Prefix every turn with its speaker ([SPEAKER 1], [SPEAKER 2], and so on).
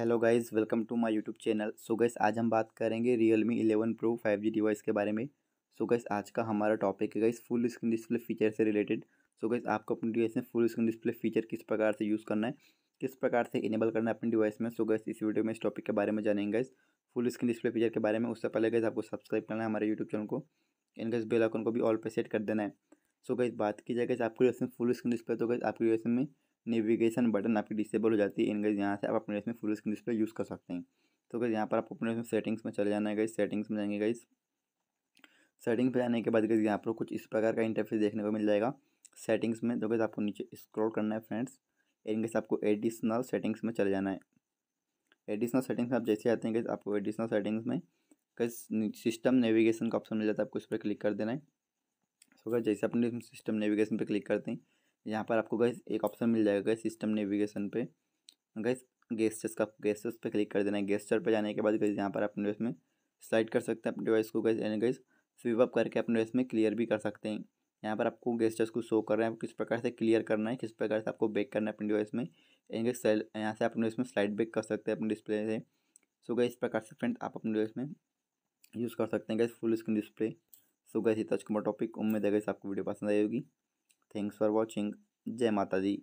[SPEAKER 1] hello guys welcome to my YouTube channel so guys आज हम बात करेंगे Realme eleven pro five G device के बारे में सो so गाइस आज का हमारा टॉपिक है guys full screen display feature से रिलेटेड सो गैस गाइस आपको अपनी डिवाइस में फुल स्क्रीन डिस्प्ले फीचर किस प्रकार से यूज़ करना है किस प्रकार से इनेबल करना है अपनी डिवाइस में सो so गाइस इस वीडियो में इस टॉपिक के बारे में जानेंगे guys full screen display feature के बारे में उससे पहले गाइस आपको सब्सक्राइब करना है हमारे यूट्यूब चैनल को एंड गाइस बेल को भी ऑल पर सेट कर देना है सो so गाइस बात की जाए गाइस आपकी डिवाइस में फुल स्क्रीन डिस्प्ले तो गाइस आपकी डिवाइस में नेविगेशन बटन आपकी डिसेबल हो जाती है गई यहाँ से आप अपने इसमें फुल स्क्रीन डिस्प्ले यूज़ कर सकते हैं तो गई यहाँ पर आप अपने इसमें सेटिंग्स में चले जाना है गई सेटिंग्स में जाएंगे गई सेटिंग्स में जाने के बाद गई यहाँ पर कुछ इस प्रकार का इंटरफेस देखने को मिल जाएगा सेटिंग्स में तो गई आपको नीचे स्क्रॉल करना है फ्रेंड्स इनकेस आपको एडिशनल सेटिंग्स में चले जाना है एडिशनल सेटिंग्स में आप जैसे आते हैं आपको एडिशनल सेटिंग्स में कई सिस्टम नेविगेशन का ऑप्शन मिल जाता है आपको इस पर क्लिक कर देना है सो तो so, जैसे अपने सिस्टम नेविगेशन पर क्लिक करते हैं यहाँ पर आपको गैस एक ऑप्शन मिल जाएगा गैस सिस्टम नेविगेशन पे गैस गेस्टर्स का गेस्टर्स पे क्लिक कर देना है गेस्टर पे जाने के बाद गैस यहाँ पर अपने डिवाइस में स्लाइड कर सकते हैं अपने डिवाइस को guys and guys swipe up करके अपने डिवाइस में क्लियर भी कर सकते हैं यहाँ पर आपको गेस्टर्स को शो कर रहे हैं किस प्रकार से क्लियर करना है किस प्रकार से आपको बैक करना है अपने डिवाइस में एंड गैस यहाँ से अपने इसमें स्लाइड बैक कर सकते हैं अपने डिस्प्ले से सो गए इस प्रकार से फ्रेंड आप अपने डिवाइस में यूज़ कर सकते हैं guys full screen display so guys ये टॉपिक उम्मीद है गैस आपको वीडियो पसंद आई होगी થેન્ક્સ ફોર વોચિંગ જય માતાજી